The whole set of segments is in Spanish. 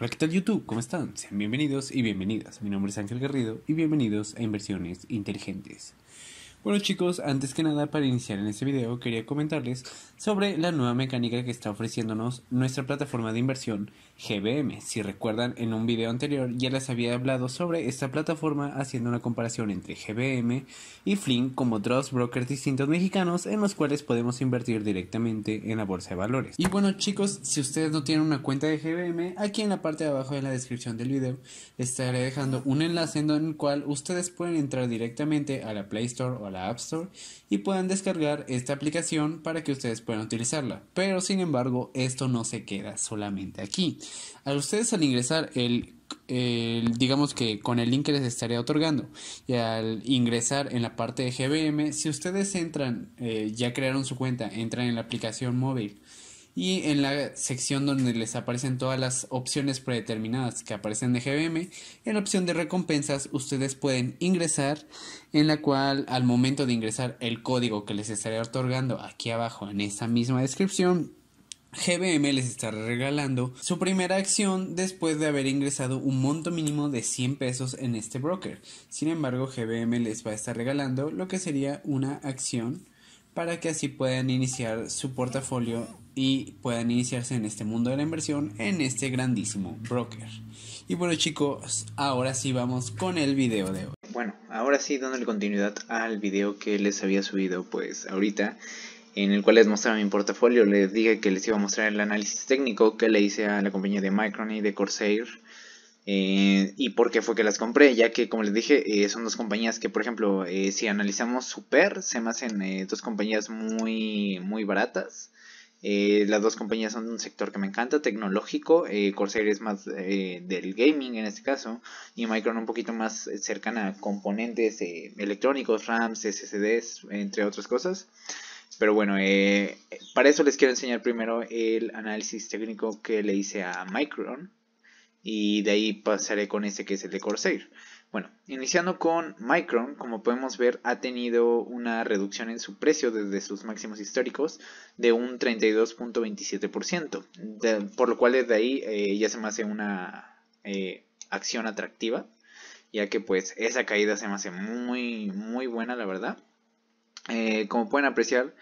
Hola, ¿qué tal YouTube? ¿Cómo están? Sean bienvenidos y bienvenidas. Mi nombre es Ángel Garrido y bienvenidos a Inversiones Inteligentes. Bueno chicos, antes que nada para iniciar en este video quería comentarles sobre la nueva mecánica que está ofreciéndonos nuestra plataforma de inversión GBM. Si recuerdan, en un video anterior ya les había hablado sobre esta plataforma haciendo una comparación entre GBM y Flink como dos brokers distintos mexicanos en los cuales podemos invertir directamente en la bolsa de valores. Y bueno chicos, si ustedes no tienen una cuenta de GBM, aquí en la parte de abajo de la descripción del video estaré dejando un enlace en el cual ustedes pueden entrar directamente a la Play Store o a la App Store y puedan descargar esta aplicación para que ustedes puedan utilizarla. Pero sin embargo, esto no se queda solamente aquí. A ustedes al ingresar el, digamos que con el link que les estaría otorgando y al ingresar en la parte de GBM, si ustedes entran, eh, ya crearon su cuenta, entran en la aplicación móvil y en la sección donde les aparecen todas las opciones predeterminadas que aparecen de GBM, en la opción de recompensas ustedes pueden ingresar en la cual al momento de ingresar el código que les estaré otorgando aquí abajo en esta misma descripción GBM les estará regalando su primera acción después de haber ingresado un monto mínimo de 100 pesos en este broker. Sin embargo, GBM les va a estar regalando lo que sería una acción para que así puedan iniciar su portafolio y puedan iniciarse en este mundo de la inversión, en este grandísimo broker. Y bueno chicos, ahora sí vamos con el video de hoy. Bueno, ahora sí dándole continuidad al video que les había subido pues ahorita, en el cual les mostraba mi portafolio, les dije que les iba a mostrar el análisis técnico que le hice a la compañía de Micron y de Corsair. Eh, y por qué fue que las compré, ya que como les dije, eh, son dos compañías que, por ejemplo, eh, si analizamos Super, se me hacen dos compañías muy, muy baratas. Eh, las dos compañías son de un sector que me encanta, tecnológico. Eh, Corsair es más eh, del gaming en este caso y Micron un poquito más cercana a componentes electrónicos, RAMs, SSDs, entre otras cosas. Pero bueno, para eso les quiero enseñar primero el análisis técnico que le hice a Micron y de ahí pasaré con este que es el de Corsair. Bueno, iniciando con Micron, como podemos ver, ha tenido una reducción en su precio desde sus máximos históricos de un 32.27%, por lo cual desde ahí eh, ya se me hace una eh, acción atractiva, ya que pues esa caída se me hace muy, muy buena, la verdad. Eh, como pueden apreciar,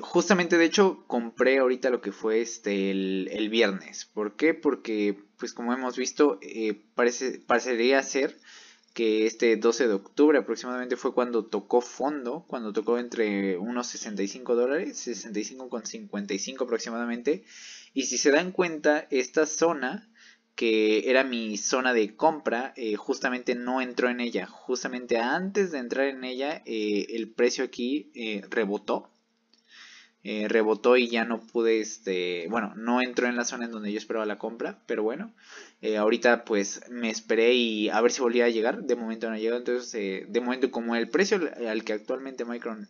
justamente de hecho compré ahorita lo que fue este el, viernes. ¿Por qué? Porque pues como hemos visto, eh, parece, parecería ser que este 12 de octubre aproximadamente fue cuando tocó fondo, cuando tocó entre unos 65 dólares, 65,55 aproximadamente. Y si se dan cuenta, esta zona que era mi zona de compra, eh, justamente no entró en ella. Justamente antes de entrar en ella, eh, el precio aquí rebotó eh, rebotó y ya no pude, este, bueno, no entró en la zona en donde yo esperaba la compra, pero bueno, eh, ahorita pues me esperé y a ver si volvía a llegar, de momento no llegado, entonces eh, de momento como el precio al que actualmente Micron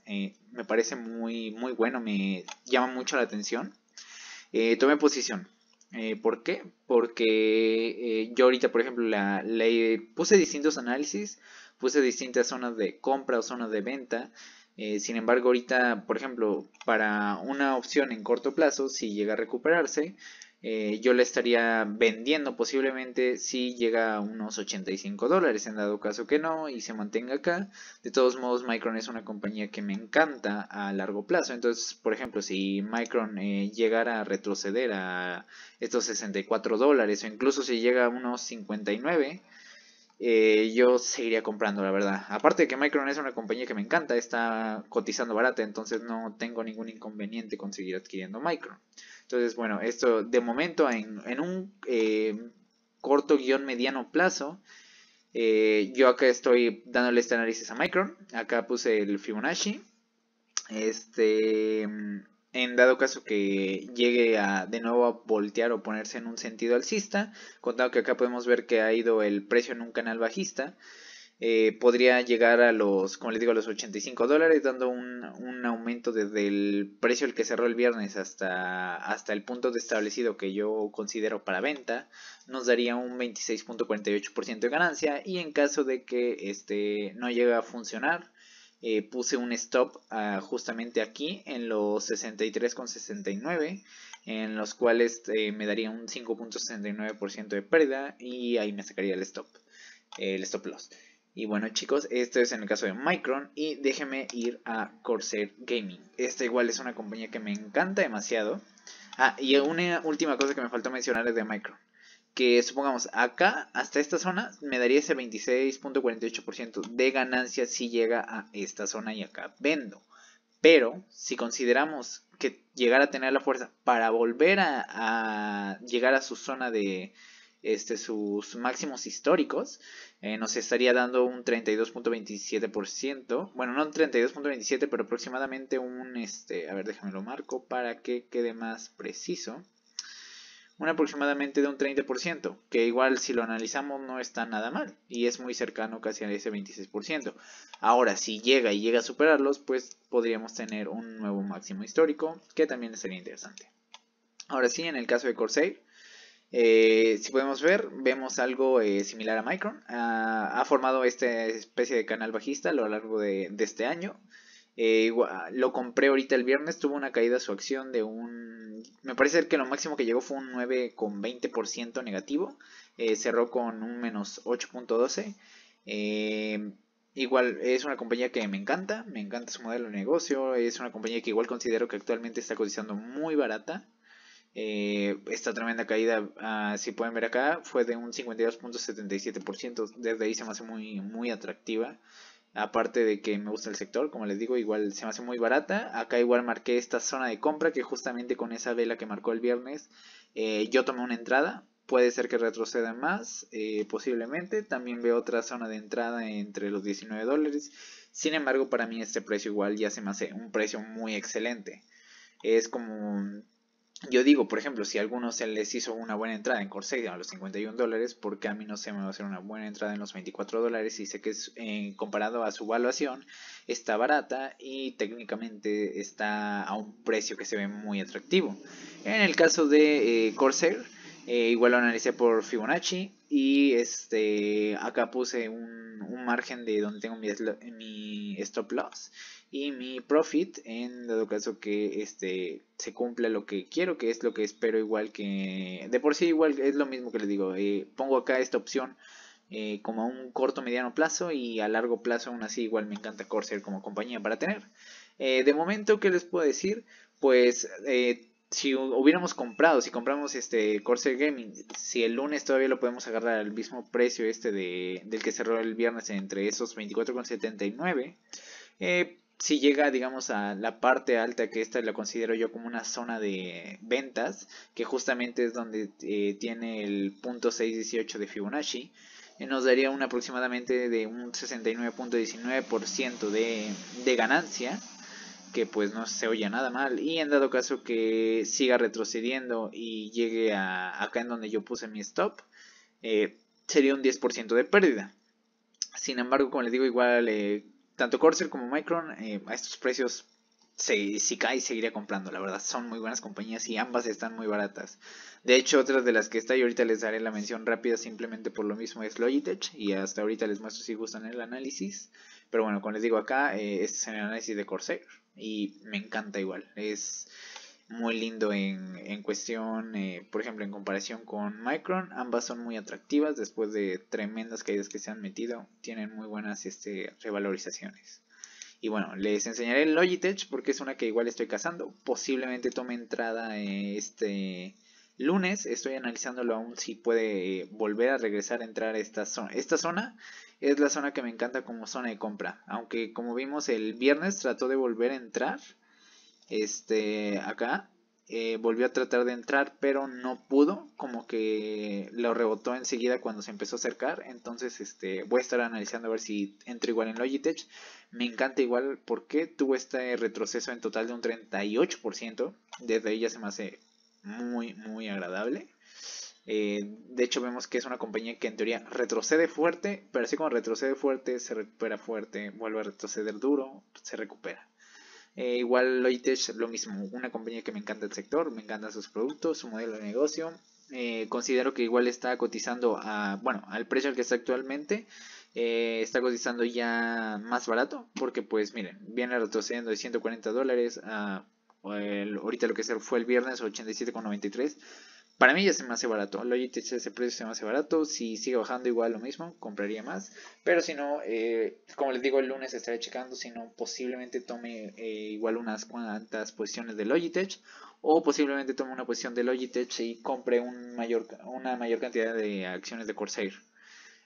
me parece muy, muy bueno, me llama mucho la atención, tomé posición. ¿Por qué? Porque yo ahorita, por ejemplo, la, le puse distintos análisis, puse distintas zonas de compra o zonas de venta, eh, sin embargo, ahorita, por ejemplo, para una opción en corto plazo, si llega a recuperarse, eh, yo la estaría vendiendo posiblemente si llega a unos 85 dólares, en dado caso que no, y se mantenga acá. De todos modos, Micron es una compañía que me encanta a largo plazo. Entonces, por ejemplo, si Micron eh, llegara a retroceder a estos 64 dólares o incluso si llega a unos 59 eh, yo seguiría comprando, la verdad. Aparte de que Micron es una compañía que me encanta, está cotizando barata, entonces no tengo ningún inconveniente con seguir adquiriendo Micron. Entonces, bueno, esto de momento en, un eh, corto guión mediano plazo, eh, yo acá estoy dándole este análisis a Micron. Acá puse el Fibonacci. Este en dado caso que llegue a de nuevo a voltear o ponerse en un sentido alcista, contado que acá podemos ver que ha ido el precio en un canal bajista, eh, podría llegar a los, como les digo, a los 85 dólares, dando un, aumento desde el precio el que cerró el viernes hasta, hasta el punto de establecido que yo considero para venta, nos daría un 26.48% de ganancia y en caso de que este no llegue a funcionar, eh, puse un stop ah, justamente aquí en los 63,69 en los cuales eh, me daría un 5.69% de pérdida y ahí me sacaría el stop, el stop loss. Y bueno chicos, esto es en el caso de Micron y déjenme ir a Corsair Gaming. Esta igual es una compañía que me encanta demasiado. Ah, y una última cosa que me falta mencionar es de Micron que supongamos acá hasta esta zona me daría ese 26.48% de ganancia si llega a esta zona y acá vendo. Pero si consideramos que llegar a tener la fuerza para volver a, llegar a su zona de este, sus máximos históricos, eh, nos estaría dando un 32.27%. Bueno, no un 32.27, pero aproximadamente un, este, a ver, déjame lo marco para que quede más preciso un aproximadamente de un 30%, que igual si lo analizamos no está nada mal y es muy cercano casi a ese 26%. Ahora, si llega y llega a superarlos, pues podríamos tener un nuevo máximo histórico, que también sería interesante. Ahora sí, en el caso de Corsair, eh, si podemos ver, vemos algo eh, similar a Micron. Ah, ha formado esta especie de canal bajista a lo largo de, de este año. Eh, lo compré ahorita el viernes, tuvo una caída su acción de un... Me parece que lo máximo que llegó fue un 9,20% negativo. Eh, cerró con un menos 8.12. Eh, igual es una compañía que me encanta, me encanta su modelo de negocio. Es una compañía que igual considero que actualmente está cotizando muy barata. esta tremenda caída, ah, si pueden ver acá, fue de un 52.77%. Desde ahí se me hace muy, muy atractiva. Aparte de que me gusta el sector, como les digo, igual se me hace muy barata. Acá igual marqué esta zona de compra que justamente con esa vela que marcó el viernes eh, yo tomé una entrada. Puede ser que retroceda más, eh, posiblemente. También veo otra zona de entrada entre los 19 dólares. Sin embargo, para mí este precio igual ya se me hace un precio muy excelente. Es como yo digo, por ejemplo, si a algunos se les hizo una buena entrada en Corsair a los 51 dólares, porque a mí no se me va a hacer una buena entrada en los 24 dólares? Y sé que es, eh, comparado a su valuación está barata y técnicamente está a un precio que se ve muy atractivo. En el caso de eh, Corsair, eh, igual lo analicé por Fibonacci y este acá puse un un margen de donde tengo mi, stop loss y mi profit en dado caso que este se cumpla lo que quiero que es lo que espero igual que de por sí igual es lo mismo que les digo eh, pongo acá esta opción eh, como un corto mediano plazo y a largo plazo aún así igual me encanta Corsair como compañía para tener eh, de momento ¿qué les puedo decir pues eh, si hubiéramos comprado, si compramos este Corsair Gaming, si el lunes todavía lo podemos agarrar al mismo precio este de, del que cerró el viernes entre esos 24,79, eh, si llega, digamos, a la parte alta, que esta la considero yo como una zona de ventas, que justamente es donde eh, tiene el punto 618 de Fibonacci, eh, nos daría un aproximadamente de un 69.19% de, de ganancia que pues no se oye nada mal y en dado caso que siga retrocediendo y llegue a acá en donde yo puse mi stop eh, sería un 10% de pérdida sin embargo como les digo igual eh, tanto Corsair como Micron eh, a estos precios si cae seguiría comprando la verdad son muy buenas compañías y ambas están muy baratas de hecho otras de las que está y ahorita les daré la mención rápida simplemente por lo mismo es Logitech y hasta ahorita les muestro si gustan el análisis pero bueno como les digo acá este es el análisis de Corsair y me encanta igual. Es muy lindo en, cuestión, eh, por ejemplo, en comparación con Micron, ambas son muy atractivas después de tremendas caídas que se han metido, tienen muy buenas este, revalorizaciones. Y bueno, les enseñaré Logitech porque es una que igual estoy cazando. Posiblemente tome entrada eh, este lunes estoy analizándolo aún si puede eh, volver a regresar a entrar a esta zona. Esta zona es la zona que me encanta como zona de compra. Aunque como vimos el viernes trató de volver a entrar. Este acá. Eh, volvió a tratar de entrar pero no pudo. Como que lo rebotó enseguida cuando se empezó a acercar. Entonces este, voy a estar analizando a ver si entro igual en Logitech. Me encanta igual porque tuvo este retroceso en total de un 38%. Desde ahí ya se me hace muy, muy agradable. Eh, de hecho, vemos que es una compañía que en teoría retrocede fuerte, pero así como retrocede fuerte, se recupera fuerte, vuelve a retroceder duro, se recupera. Eh, igual Loitech lo mismo, una compañía que me encanta el sector, me encantan sus productos, su modelo de negocio. Eh, considero que igual está cotizando a, bueno, al precio al que está actualmente, está cotizando ya más barato, porque pues miren, viene retrocediendo de 140 dólares a ahorita lo que fue el viernes, 87,93. Para mí ya se me hace barato. Logitech ese precio se me hace barato. Si sigue bajando igual lo mismo, compraría más. Pero si no, eh, como les digo, el lunes estaré checando. Si no, posiblemente tome eh, igual unas cuantas posiciones de Logitech. O posiblemente tome una posición de Logitech y compre un mayor, una mayor cantidad de acciones de Corsair.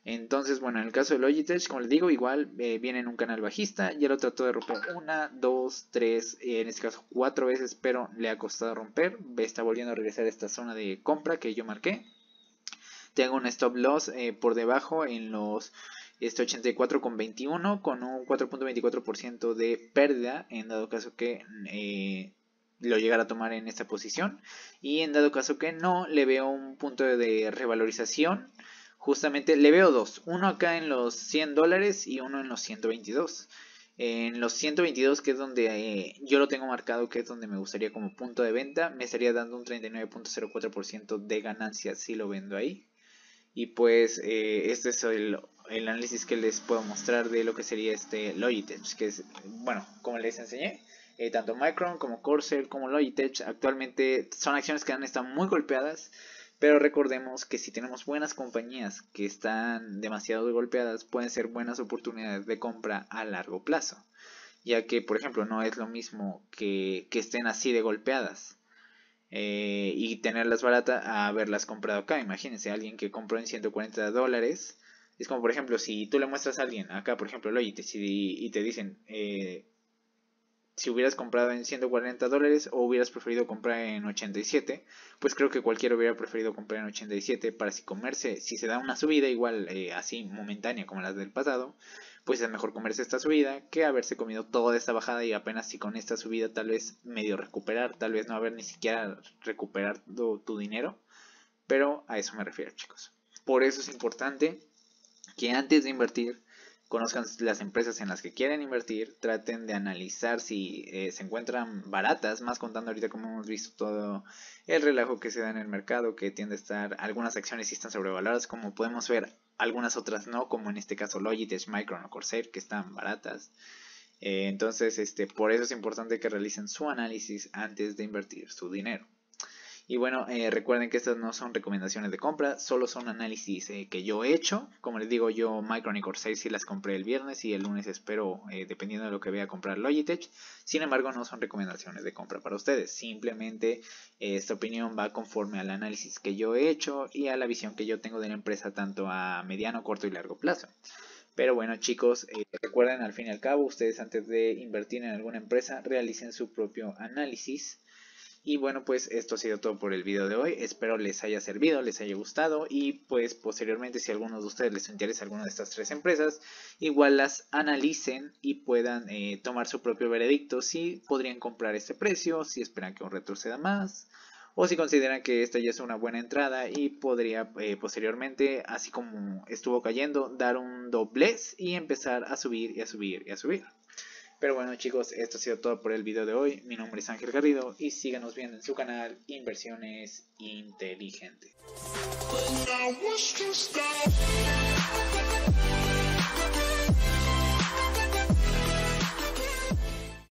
Entonces, bueno, en el caso de Logitech, como les digo, igual eh, viene en un canal bajista. Ya lo trató de romper una, dos, tres, en este caso cuatro veces, pero le ha costado romper. Está volviendo a regresar a esta zona de compra que yo marqué. Tengo un stop loss eh, por debajo en los este 84,21 con un 4.24% de pérdida en dado caso que eh, lo llegara a tomar en esta posición. Y en dado caso que no, le veo un punto de revalorización justamente le veo dos, uno acá en los 100 dólares y uno en los 122. En los 122, que es donde eh, yo lo tengo marcado, que es donde me gustaría como punto de venta, me estaría dando un 39.04% de ganancia si lo vendo ahí. Y pues eh, este es el, análisis que les puedo mostrar de lo que sería este Logitech, que es, bueno, como les enseñé, eh, tanto Micron como Corsair como Logitech actualmente son acciones que han estado muy golpeadas. Pero recordemos que si tenemos buenas compañías que están demasiado golpeadas, pueden ser buenas oportunidades de compra a largo plazo. Ya que, por ejemplo, no es lo mismo que, que estén así de golpeadas eh, y tenerlas baratas a haberlas comprado acá. Imagínense, alguien que compró en 140 dólares. Es como, por ejemplo, si tú le muestras a alguien acá, por ejemplo, lo y te, y te dicen, eh, si hubieras comprado en 140 dólares o hubieras preferido comprar en 87, pues creo que cualquiera hubiera preferido comprar en 87 para si comerse, si se da una subida igual eh, así momentánea como las del pasado, pues es mejor comerse esta subida que haberse comido toda esta bajada y apenas si con esta subida tal vez medio recuperar, tal vez no haber ni siquiera recuperado tu dinero, pero a eso me refiero chicos. Por eso es importante que antes de invertir conozcan las empresas en las que quieren invertir, traten de analizar si eh, se encuentran baratas, más contando ahorita como hemos visto todo el relajo que se da en el mercado, que tiende a estar, algunas acciones sí están sobrevaloradas, como podemos ver, algunas otras no, como en este caso Logitech, Micron o Corsair, que están baratas. Eh, entonces, este, por eso es importante que realicen su análisis antes de invertir su dinero. Y bueno, eh, recuerden que estas no son recomendaciones de compra, solo son análisis eh, que yo he hecho. Como les digo, yo Micron y Corsair sí las compré el viernes y el lunes espero, eh, dependiendo de lo que a comprar Logitech. Sin embargo, no son recomendaciones de compra para ustedes. Simplemente esta opinión va conforme al análisis que yo he hecho y a la visión que yo tengo de la empresa tanto a mediano, corto y largo plazo. Pero bueno chicos, recuerden al fin y al cabo, ustedes antes de invertir en alguna empresa realicen su propio análisis y bueno, pues esto ha sido todo por el video de hoy. Espero les haya servido, les haya gustado y pues posteriormente si a alguno de ustedes les interesa alguna de estas tres empresas, igual las analicen y puedan eh, tomar su propio veredicto si podrían comprar este precio, si esperan que un retroceda más o si consideran que esta ya es una buena entrada y podría eh, posteriormente, así como estuvo cayendo, dar un doblez y empezar a subir y a subir y a subir. Pero bueno chicos, esto ha sido todo por el video de hoy. Mi nombre es Ángel Garrido y síganos viendo en su canal Inversiones Inteligentes.